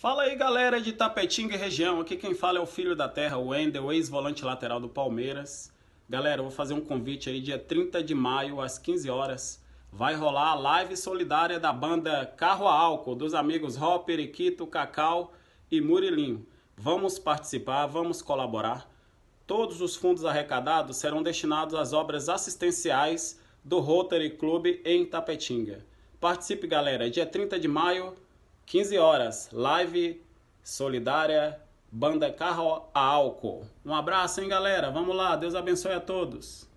Fala aí galera de Tapetinga e região, aqui quem fala é o filho da terra, o Wendel, ex-volante lateral do Palmeiras. Galera, eu vou fazer um convite aí dia 30 de maio às 15 horas. Vai rolar a live solidária da banda Carro a Álcool, dos amigos Ró, Periquito, Cacau e Murilinho. Vamos participar, vamos colaborar. Todos os fundos arrecadados serão destinados às obras assistenciais do Rotary Club em Tapetinga. Participe, galera, dia 30 de maio 15 horas, live solidária, banda Carro a Álcool. Um abraço, hein, galera? Vamos lá, Deus abençoe a todos.